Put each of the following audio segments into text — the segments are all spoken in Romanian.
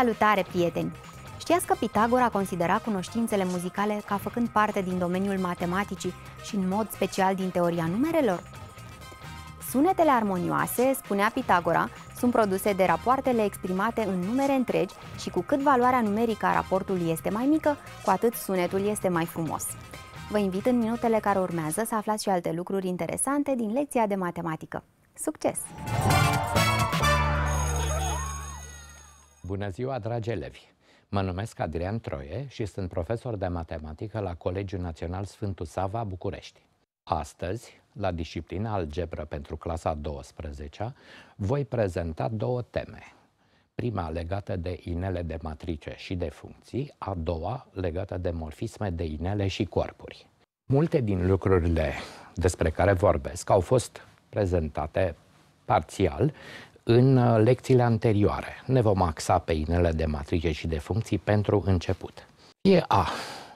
Salutare, prieteni! Știați că Pitagora considera cunoștințele muzicale ca făcând parte din domeniul matematicii și în mod special din teoria numerelor? Sunetele armonioase, spunea Pitagora, sunt produse de rapoartele exprimate în numere întregi și cu cât valoarea numerică a raportului este mai mică, cu atât sunetul este mai frumos. Vă invit în minutele care urmează să aflați și alte lucruri interesante din lecția de matematică. Succes! Bună ziua, dragi elevi! Mă numesc Adrian Troie și sunt profesor de matematică la Colegiul Național Sfântul Sava, București. Astăzi, la disciplina algebră pentru clasa 12 voi prezenta două teme. Prima legată de inele de matrice și de funcții, a doua legată de morfisme de inele și corpuri. Multe din lucrurile despre care vorbesc au fost prezentate parțial în uh, lecțiile anterioare. Ne vom axa pe inele de matrice și de funcții pentru început. E A,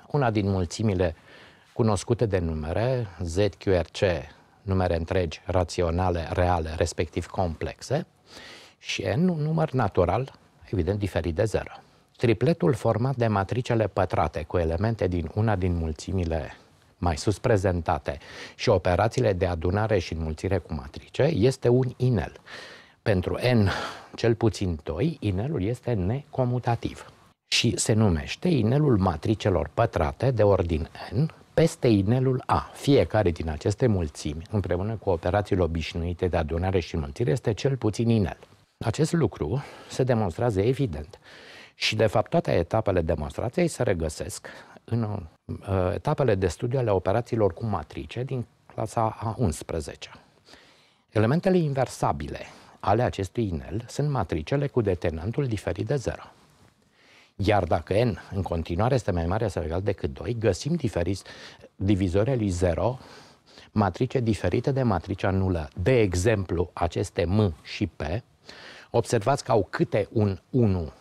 una din mulțimile cunoscute de numere, Z, Q, R, C, numere întregi, raționale, reale, respectiv complexe, și N, un număr natural, evident diferit de 0. Tripletul format de matricele pătrate cu elemente din una din mulțimile mai sus prezentate și operațiile de adunare și înmulțire cu matrice este un inel pentru n cel puțin 2, inelul este necomutativ și se numește inelul matricelor pătrate de ordin n peste inelul A. Fiecare din aceste mulțimi, împreună cu operațiile obișnuite de adunare și înmulțire, este cel puțin inel. Acest lucru se demonstrează evident și, de fapt, toate etapele demonstrației se regăsesc în uh, etapele de studiu ale operațiilor cu matrice din clasa A11. Elementele inversabile ale acestui inel sunt matricele cu determinantul diferit de 0. Iar dacă n în continuare este mai mare sau egal decât 2, găsim diferiți divizorele lui 0 matrice diferite de matricea nulă. De exemplu, aceste M și P, observați că au câte un 1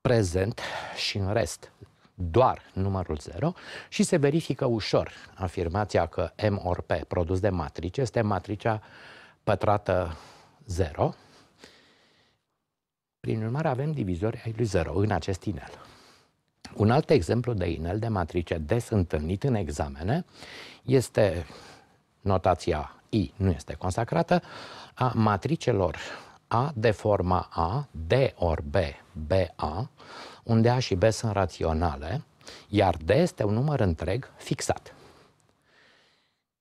prezent și în rest doar numărul 0 și se verifică ușor afirmația că M ori P produs de matrice este matricea uh, pătrată 0. Prin urmare, avem divizori ai lui 0 în acest inel. Un alt exemplu de inel de matrice des întâlnit în examene este notația I nu este consacrată, a matricelor A de forma A, D ori B, BA, unde A și B sunt raționale, iar D este un număr întreg fixat.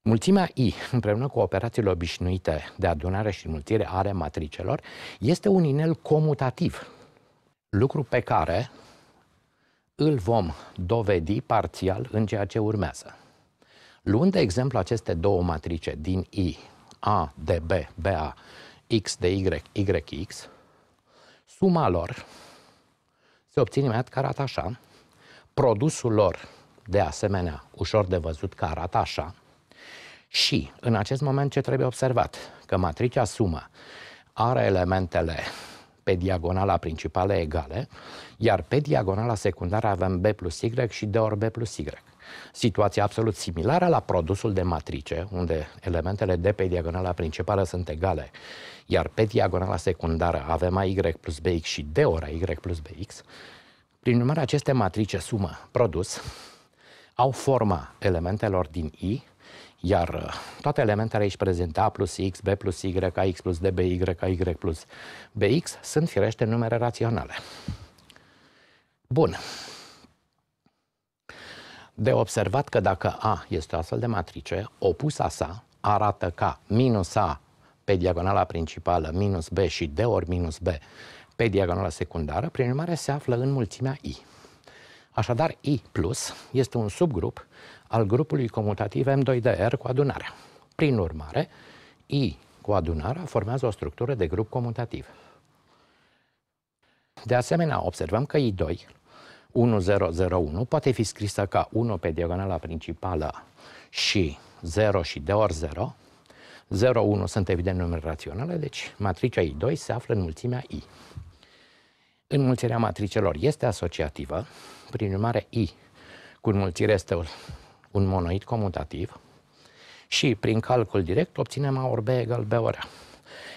Mulțimea I, împreună cu operațiile obișnuite de adunare și mulțire are matricelor, este un inel comutativ, lucru pe care îl vom dovedi parțial în ceea ce urmează. Luând de exemplu aceste două matrice din I, A de B, BA, X de Y, Y, X, suma lor se obține imediat că arată așa, produsul lor de asemenea ușor de văzut că arată așa, și, în acest moment, ce trebuie observat? Că matricea sumă are elementele pe diagonala principală egale, iar pe diagonala secundară avem B plus Y și D ori B plus Y. Situația absolut similară la produsul de matrice, unde elementele de pe diagonala principală sunt egale, iar pe diagonala secundară avem AY plus BX și D ori AY plus BX. Prin urmare, aceste matrice sumă produs au forma elementelor din I iar uh, toate elementele aici prezente, A plus X, B plus Y, AX plus DBY, Y, AY plus BX, sunt firește numere raționale. Bun. De observat că dacă A este o astfel de matrice, opusa sa arată ca minus A pe diagonala principală minus B și D ori minus B pe diagonala secundară, prin urmare se află în mulțimea I. Așadar, I plus este un subgrup al grupului comutativ M2DR cu adunarea. Prin urmare, I cu adunarea formează o structură de grup comutativ. De asemenea, observăm că I2, 1001, poate fi scrisă ca 1 pe diagonala principală și 0 și de ori 0. 0, 1 sunt evident numere raționale, deci matricea I2 se află în mulțimea I. Înmulțirea matricelor este asociativă, prin urmare I cu înmulțire este un monoid comutativ și prin calcul direct obținem A ori B egal B ori A.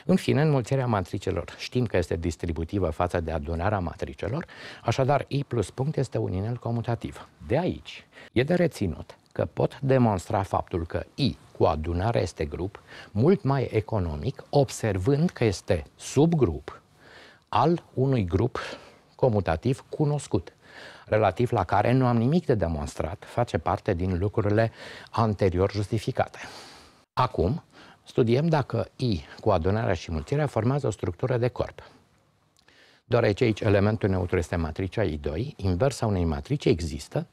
În fine, înmulțirea matricelor. Știm că este distributivă față de adunarea matricelor, așadar I plus punct este un inel comutativ. De aici e de reținut că pot demonstra faptul că I cu adunare este grup mult mai economic, observând că este subgrup al unui grup comutativ cunoscut relativ la care nu am nimic de demonstrat, face parte din lucrurile anterior justificate. Acum, studiem dacă I cu adunarea și mulțirea formează o structură de corp. Deoarece aici elementul neutru este matricea I2, inversa unei matrice există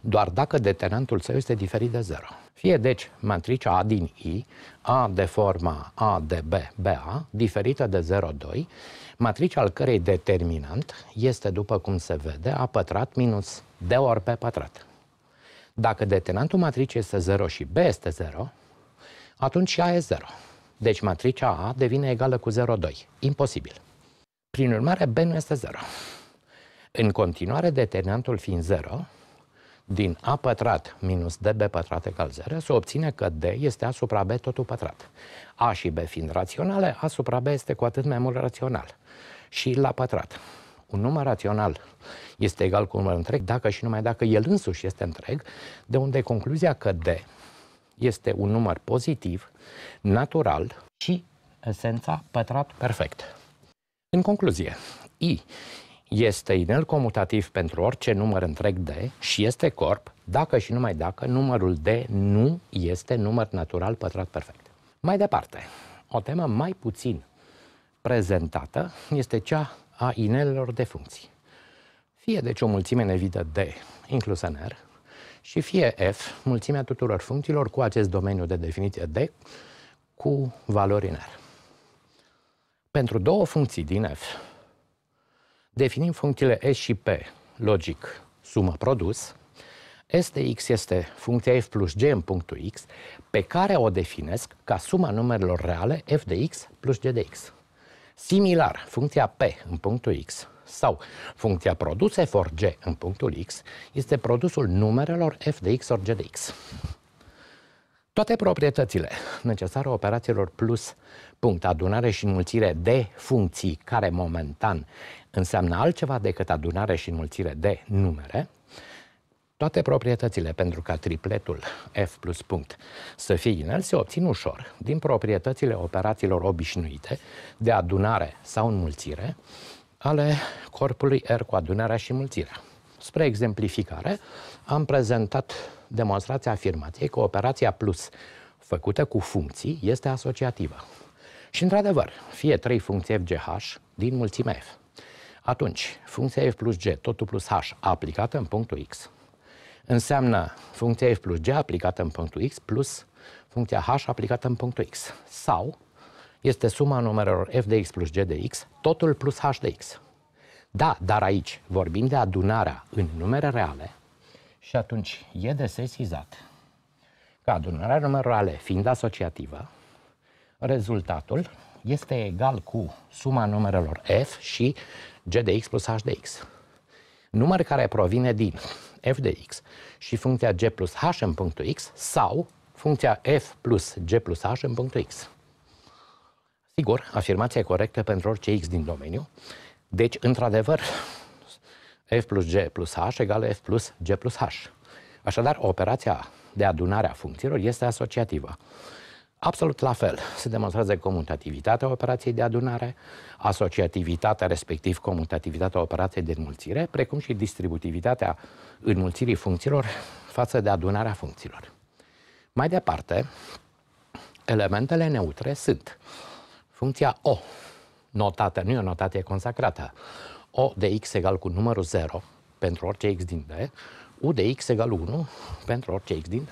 doar dacă determinantul său este diferit de 0. Fie deci matricea A din I, A de forma A de B, BA, diferită de 0, 2, matricea al cărei determinant este, după cum se vede, A pătrat minus D ori B pătrat. Dacă determinantul matricei este 0 și B este 0, atunci și A e 0. Deci matricea A devine egală cu 0, 2. Imposibil. Prin urmare, B nu este 0. În continuare, determinantul fiind 0, din A pătrat minus DB pătrat egal 0, se obține că D este A supra B totul pătrat. A și B fiind raționale, A supra B este cu atât mai mult rațional. Și la pătrat. Un număr rațional este egal cu un număr întreg dacă și numai dacă el însuși este întreg, de unde concluzia că D este un număr pozitiv, natural și esența pătrat perfect. În concluzie, I este inel comutativ pentru orice număr întreg D și este corp dacă și numai dacă numărul D nu este număr natural pătrat perfect. Mai departe, o temă mai puțin prezentată este cea a inelelor de funcții. Fie deci o mulțime nevidă D, inclusă în R, și fie F, mulțimea tuturor funcțiilor cu acest domeniu de definiție D, cu valori în R. Pentru două funcții din F, Definim funcțiile S și P, logic, sumă produs, S de X este funcția f plus g în punctul X, pe care o definesc ca suma numerelor reale f de X plus g de X. Similar, funcția P în punctul X sau funcția produs f ori g în punctul X este produsul numerelor f de X ori g de X. Toate proprietățile necesare operațiilor plus punct, adunare și înmulțire de funcții, care momentan înseamnă altceva decât adunare și înmulțire de numere, toate proprietățile pentru ca tripletul F plus punct să fie inel se obțin ușor din proprietățile operațiilor obișnuite de adunare sau înmulțire ale corpului R cu adunarea și înmulțirea. Spre exemplificare, am prezentat demonstrația afirmației că operația plus făcută cu funcții este asociativă. Și într-adevăr, fie trei funcții FGH din mulțimea F. Atunci, funcția F plus G, totul plus H, aplicată în punctul X, înseamnă funcția F plus G aplicată în punctul X plus funcția H aplicată în punctul X. Sau este suma numerelor F de X plus G de X, totul plus H de X. Da, dar aici vorbim de adunarea în numere reale și atunci e de sesizat că adunarea numerală fiind asociativă, rezultatul este egal cu suma numerelor f și g de x plus h de x. Număr care provine din f de x și funcția g plus h în punctul x sau funcția f plus g plus h în punctul x. Sigur, afirmația e corectă pentru orice x din domeniu. Deci, într-adevăr, F plus G plus H egal F plus G plus H. Așadar, operația de adunare a funcțiilor este asociativă. Absolut la fel, se demonstrează comutativitatea operației de adunare, asociativitatea, respectiv comutativitatea operației de înmulțire, precum și distributivitatea înmulțirii funcțiilor față de adunarea funcțiilor. Mai departe, elementele neutre sunt funcția O, notată, nu e o notație consacrată, o de x egal cu numărul 0 pentru orice x din D, U de x egal 1 pentru orice x din D.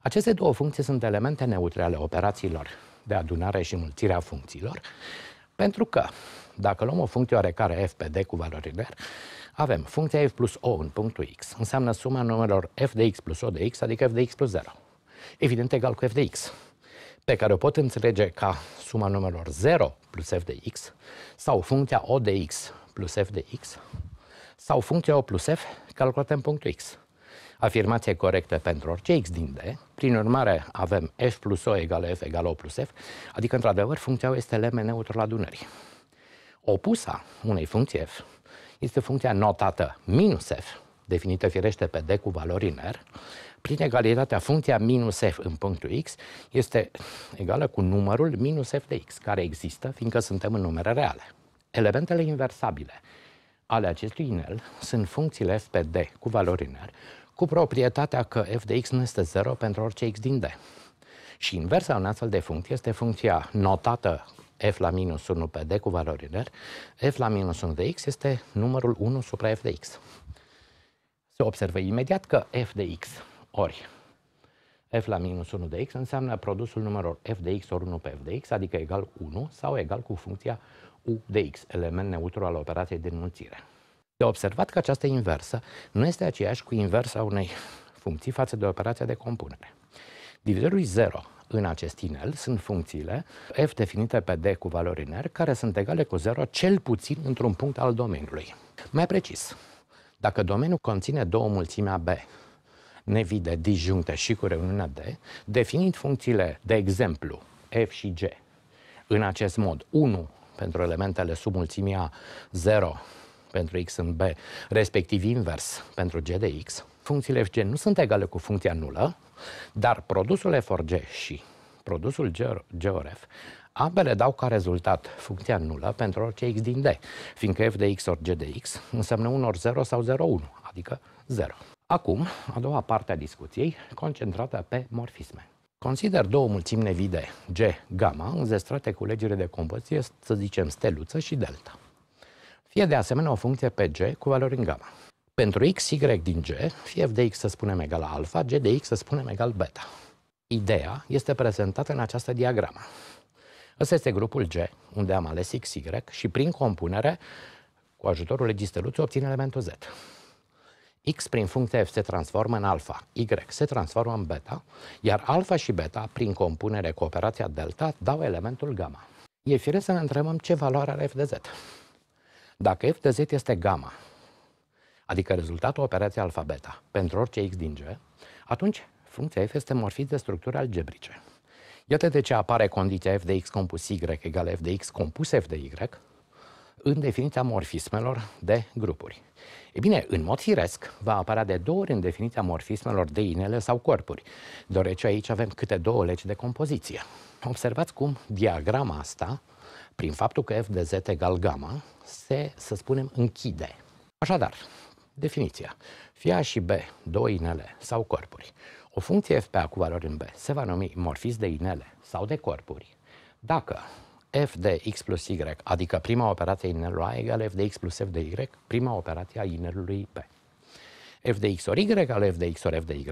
Aceste două funcții sunt elemente neutre ale operațiilor de adunare și mulțire a funcțiilor, pentru că dacă luăm o funcție oarecare f pe d cu valori de r, avem funcția f plus o în punctul x, înseamnă suma numerelor f de x plus o de x, adică f de x plus 0. Evident egal cu f de x pe care o pot înțelege ca suma numelor 0 plus f de x sau funcția o de x plus f de x sau funcția o plus f calculată în punctul x. Afirmație corectă pentru orice x din D, prin urmare avem f plus o egal f egal o plus f, adică într-adevăr funcția o este element neutră la adunării. Opusa unei funcții f este funcția notată minus f, definită firește pe D cu valori în R prin egalitatea funcția minus f în punctul x este egală cu numărul minus f de x, care există fiindcă suntem în numere reale. Elementele inversabile ale acestui inel sunt funcțiile f pe d cu valori în r, cu proprietatea că f de x nu este 0 pentru orice x din d. Și inversa unei astfel de funcție este funcția notată f la minus 1 pe d cu valori în r, f la minus 1 de x este numărul 1 supra f de x. Se observă imediat că f de x ori f la minus 1 de x înseamnă produsul număror f de x ori 1 pe f de x, adică egal 1 sau egal cu funcția u de x, element neutru al operației de înmulțire. De observat că această inversă nu este aceeași cu inversa unei funcții față de operația de compunere. Divizorul 0 în acest inel sunt funcțiile f definite pe d cu valori în r, care sunt egale cu 0 cel puțin într-un punct al domeniului. Mai precis, dacă domeniul conține două a b nevide disjuncte și cu reuniunea D, definind funcțiile, de exemplu, F și G, în acest mod. 1 pentru elementele sub mulțimea 0 pentru X în B, respectiv invers pentru G de X, funcțiile FG nu sunt egale cu funcția nulă, dar produsul F G și produsul G F, ambele dau ca rezultat funcția nulă pentru orice X din D, fiindcă F de X ori G de X înseamnă 1 ori 0 sau 0,1, adică 0. Acum, a doua parte a discuției, concentrată pe morfisme. Consider două mulțimi nevide G, gamma, înzestrate cu legile de compoziție, să zicem steluță și delta. Fie de asemenea o funcție pe G cu valori în gamma. Pentru x, y din G, fie f de x să spunem egal alfa, g de x să spunem egal beta. Ideea este prezentată în această diagramă. Ăsta este grupul G, unde am ales x, y și prin compunere, cu ajutorul legisteluței, obțin elementul z. X prin funcția f se transformă în alfa, Y se transformă în beta, iar alfa și beta, prin compunere cu operația delta, dau elementul gamma. E firesc să ne întrebăm ce valoare are f de z. Dacă f de z este gamma, adică rezultatul operației alfa-beta, pentru orice x din g, atunci funcția f este morfit de structuri algebrice. Iată de ce apare condiția f de x compus y egal f de x compus f de y, în definiția morfismelor de grupuri. E bine, în mod firesc, va apărea de două ori în definiția morfismelor de inele sau corpuri, deoarece aici avem câte două legi de compoziție. Observați cum diagrama asta, prin faptul că f de z egal gamma, se, să spunem, închide. Așadar, definiția. Fie A și B, două inele sau corpuri. O funcție f pe A cu valori în B se va numi morfism de inele sau de corpuri dacă f de x plus y, adică prima operație a inelului a egal f de x plus f de y, prima operație a inelului p. f de x ori y al f de x ori f de y,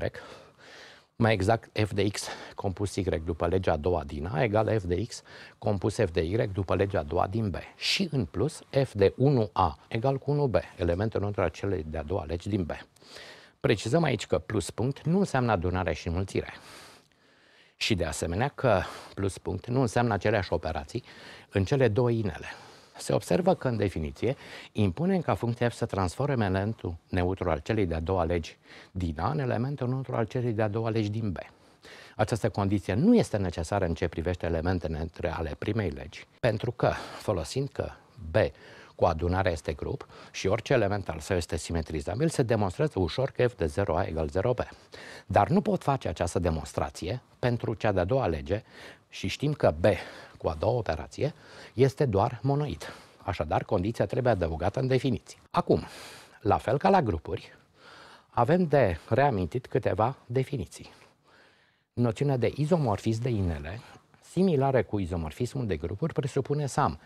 mai exact f de x compus y după legea a doua din a egal f de x compus f de y după legea a doua din b. Și în plus f de 1a egal cu 1b, elementul între cele de-a doua legi din b. Precizăm aici că plus punct nu înseamnă adunare și înmulțire. Și de asemenea că plus punct nu înseamnă aceleași operații în cele două inele. Se observă că, în definiție, impunem ca funcție F să transforme elementul neutru al celei de-a doua legi din A în elementul neutru al celei de-a doua legi din B. Această condiție nu este necesară în ce privește elementele între ale primei legi, pentru că, folosind că B cu adunarea este grup și orice element al său este simetrizabil, se demonstrează ușor că f de 0a egal 0b. Dar nu pot face această demonstrație pentru cea de-a doua lege și știm că b cu a doua operație este doar monoid. Așadar, condiția trebuie adăugată în definiție. Acum, la fel ca la grupuri, avem de reamintit câteva definiții. Noțiunea de izomorfism de inele, similară cu izomorfismul de grupuri, presupune să am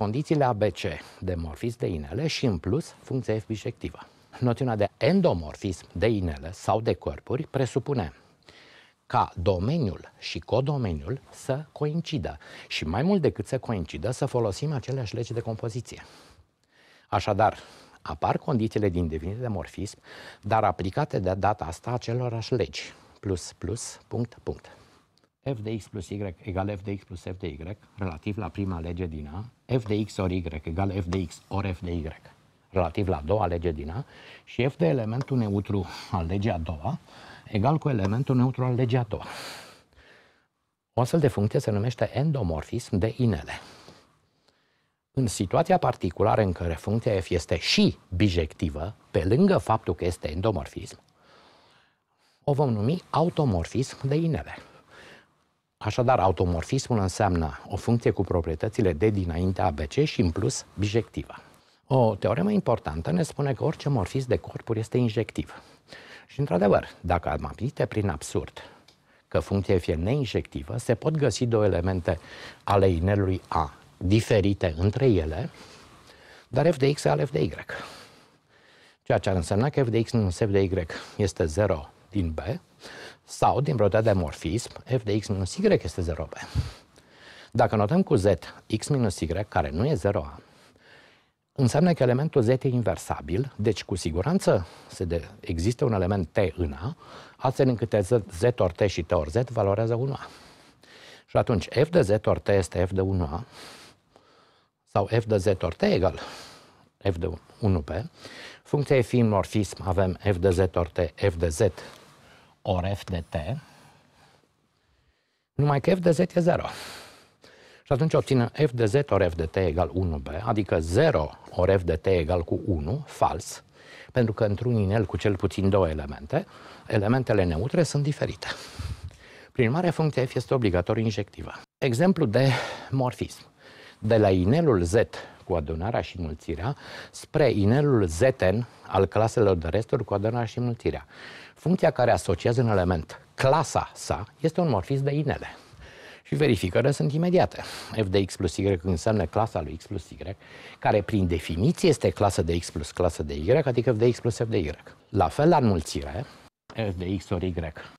condițiile ABC de morfism de inele și, în plus, funcția F bijectivă. Noțiunea de endomorfism de inele sau de corpuri presupune ca domeniul și codomeniul să coincidă și mai mult decât să coincidă, să folosim aceleași legi de compoziție. Așadar, apar condițiile din devenire de morfism, dar aplicate de data asta acelorași legi. Plus, plus, punct, punct. f de x plus y egal f de x plus f de y, relativ la prima lege din A, f de x ori y egal f de x ori f de y relativ la a doua lege din A și f de elementul neutru al legii a doua egal cu elementul neutru al legii a doua. O astfel de funcție se numește endomorfism de inele. În situația particulară în care funcția f este și bijectivă, pe lângă faptul că este endomorfism, o vom numi automorfism de inele. Așadar, automorfismul înseamnă o funcție cu proprietățile de dinainte ABC și, în plus, bijectivă. O teoremă importantă ne spune că orice morfism de corpuri este injectiv. Și, într-adevăr, dacă am admite prin absurd că funcția fie neinjectivă, se pot găsi două elemente ale inelului A diferite între ele, dar f de x e al f de y. Ceea ce ar însemna că f de x minus f de y este 0 din B, sau din proprietatea de morfism, f de x minus y este 0b. Dacă notăm cu z x minus y, care nu e 0a, înseamnă că elementul z e inversabil, deci cu siguranță se de, există un element t în a, astfel încât z, z ori t și t ori z valorează 1a. Și atunci f de z ori t este f de 1a sau f de z ori t egal f de 1 b Funcția e fiind morfism, avem f de z ori t, f de z ori f de t, numai că f de z e 0. Și atunci obținem f de z ori f de t egal 1b, adică 0 ori f de t egal cu 1, fals, pentru că într-un inel cu cel puțin două elemente, elementele neutre sunt diferite. Prin urmare, funcția f este obligatoriu injectivă. Exemplu de morfism. De la inelul z cu adunarea și mulțirea spre inelul zeten al claselor de resturi cu adunarea și mulțirea. Funcția care asociază un element clasa sa este un morfism de inele. Și verificările sunt imediate. F de x plus y înseamnă clasa lui x plus y, care prin definiție este clasă de x plus clasă de y, adică f de x plus f de y. La fel la înmulțire, f de x ori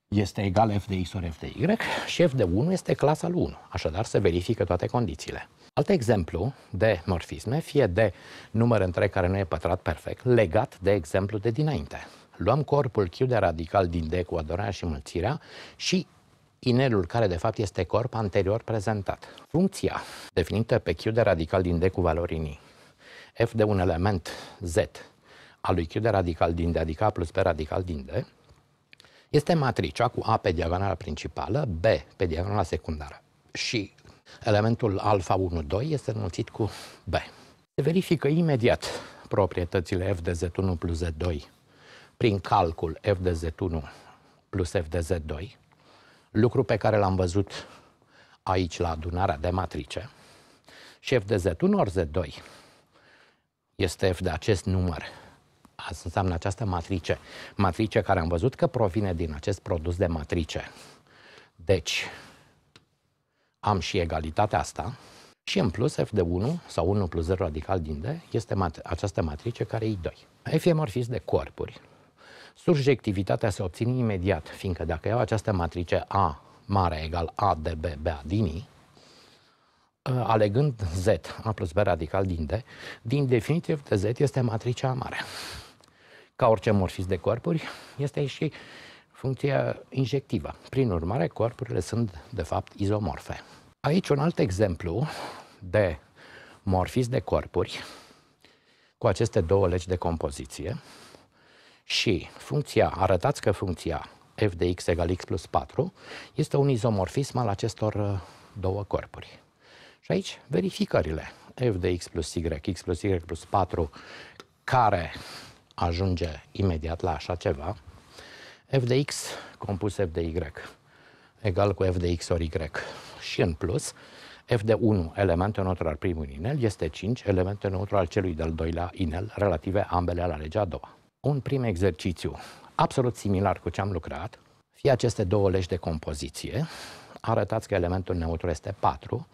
y este egal f de x ori f de y și f de 1 este clasa lui 1, așadar se verifică toate condițiile. Alt exemplu de morfisme, fie de număr între care nu e pătrat perfect, legat de exemplu de dinainte. Luăm corpul Q de radical din D cu adorarea și mulțirea și inelul care de fapt este corp anterior prezentat. Funcția definită pe Q de radical din D cu valorii F de un element Z al lui Q de radical din D, adică A plus B radical din D, este matricea cu A pe diagonala principală, B pe diagonala secundară și elementul alfa 1, 2 este înmulțit cu B. Se verifică imediat proprietățile f de z1 plus z2 prin calcul f de z1 plus f de z2, lucru pe care l-am văzut aici la adunarea de matrice, și f de z1 ori z2 este f de acest număr Asta înseamnă această matrice. Matrice care am văzut că provine din acest produs de matrice. Deci, am și egalitatea asta și în plus f de 1 sau 1 plus 0 radical din D este mat- această matrice care e 2. morfis de corpuri. Surjectivitatea se obține imediat, fiindcă dacă iau această matrice A mare egal A de B, B din I, ă, alegând Z, A plus B radical din D, din definitiv de Z este matricea mare ca orice morfis de corpuri, este și funcția injectivă. Prin urmare, corpurile sunt, de fapt, izomorfe. Aici un alt exemplu de morfis de corpuri cu aceste două legi de compoziție și funcția, arătați că funcția f de x egal x plus 4 este un izomorfism al acestor uh, două corpuri. Și aici verificările f de x plus y, x plus y plus 4, care ajunge imediat la așa ceva, f de x compus f de y egal cu f de x ori y. Și în plus, f de 1, elementul neutru al primului inel, este 5, elemente neutru al celui de-al doilea inel, relative ambele la legea a doua. Un prim exercițiu absolut similar cu ce am lucrat, fie aceste două legi de compoziție, arătați că elementul neutru este 4,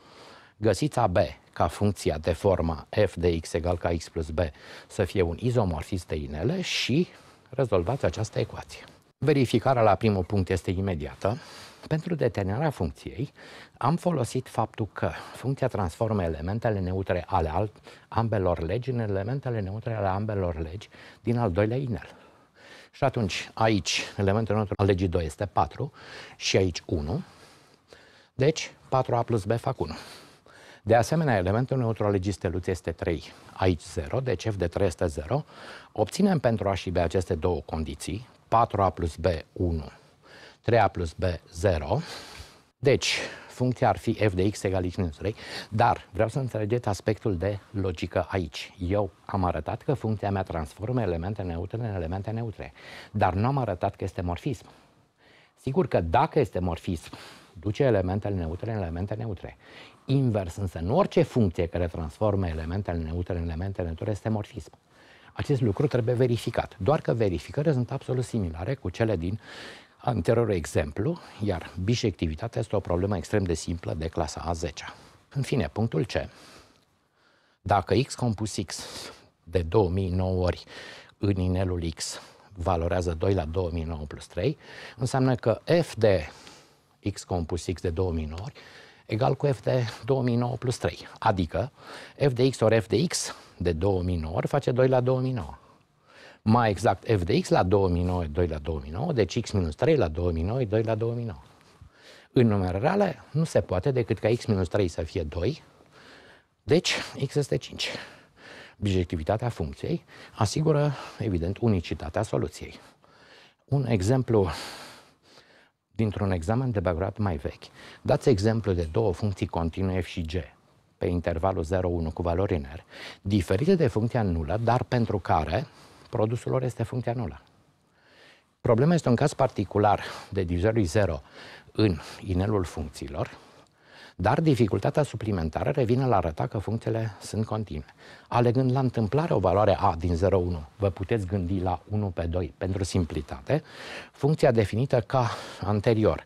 Găsiți AB ca funcția de forma f de x egal ca x plus b să fie un izomorfism de inele și rezolvați această ecuație. Verificarea la primul punct este imediată. Pentru determinarea funcției am folosit faptul că funcția transformă elementele neutre ale alt, ambelor legi în elementele neutre ale ambelor legi din al doilea inel. Și atunci aici elementul neutru al legii 2 este 4 și aici 1. Deci 4a plus b fac 1. De asemenea, elementul neutru al legisteluț este 3, aici 0, deci f de 3 este 0. Obținem pentru a și b aceste două condiții, 4a plus b 1, 3a plus b 0. Deci, funcția ar fi f de x egal x minus 3, dar vreau să înțelegeți aspectul de logică aici. Eu am arătat că funcția mea transformă elemente neutre în elemente neutre, dar nu am arătat că este morfism. Sigur că dacă este morfism, reduce elementele neutre în elemente neutre. Invers, însă, în orice funcție care transformă elementele neutre în elemente neutre este morfism. Acest lucru trebuie verificat, doar că verificările sunt absolut similare cu cele din anterior exemplu, iar bijectivitatea este o problemă extrem de simplă de clasa a 10 -a. În fine, punctul C. Dacă x compus x de 2009 ori în inelul x valorează 2 la 2009 plus 3, înseamnă că f de x compus x de 2 minori, egal cu f de 2 minori plus 3. Adică f de x ori f de x de 2 minori face 2 la 2 minori. Mai exact, f de x la 2 minori, 2 la 2 minori, deci x minus 3 la 2 minori, 2 la 2 minori. În reale, nu se poate decât ca x minus 3 să fie 2, deci x este 5. Bijectivitatea funcției asigură, evident, unicitatea soluției. Un exemplu dintr-un examen de bacalaureat mai vechi. Dați exemplu de două funcții continue f și g pe intervalul 0,1 cu valori iner, diferite de funcția nulă, dar pentru care produsul lor este funcția nulă. Problema este un caz particular de divizorul 0 în inelul funcțiilor, dar dificultatea suplimentară revine la arăta că funcțiile sunt continue. Alegând la întâmplare o valoare A din 0,1, vă puteți gândi la 1 pe 2 pentru simplitate, funcția definită ca anterior,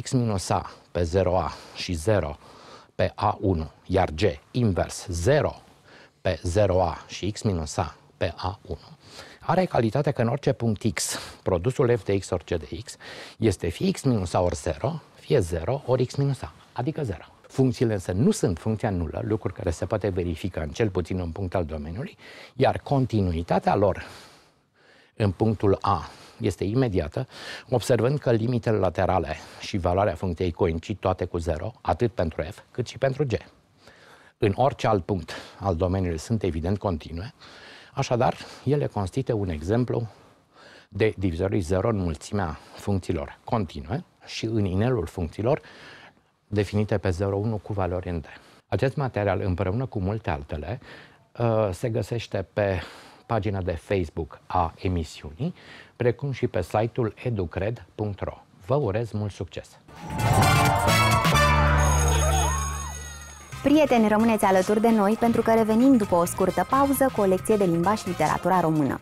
x minus a pe 0a și 0 pe a1, iar g invers 0 pe 0a și x minus a pe a1, are calitatea că în orice punct x, produsul f de x orice de x, este fie x minus a ori 0, fie 0 ori x minus a adică zero. Funcțiile însă nu sunt funcția nulă, lucruri care se poate verifica în cel puțin un punct al domeniului, iar continuitatea lor în punctul A este imediată, observând că limitele laterale și valoarea funcției coincid toate cu 0, atât pentru f cât și pentru g. În orice alt punct al domeniului sunt evident continue, așadar ele constituie un exemplu de divizorii 0 în mulțimea funcțiilor continue și în inelul funcțiilor definite pe 01 cu valori în D. Acest material, împreună cu multe altele, uh, se găsește pe pagina de Facebook a emisiunii, precum și pe site-ul educred.ro. Vă urez mult succes! Prieteni, rămâneți alături de noi pentru că revenim după o scurtă pauză cu o lecție de limba și literatura română.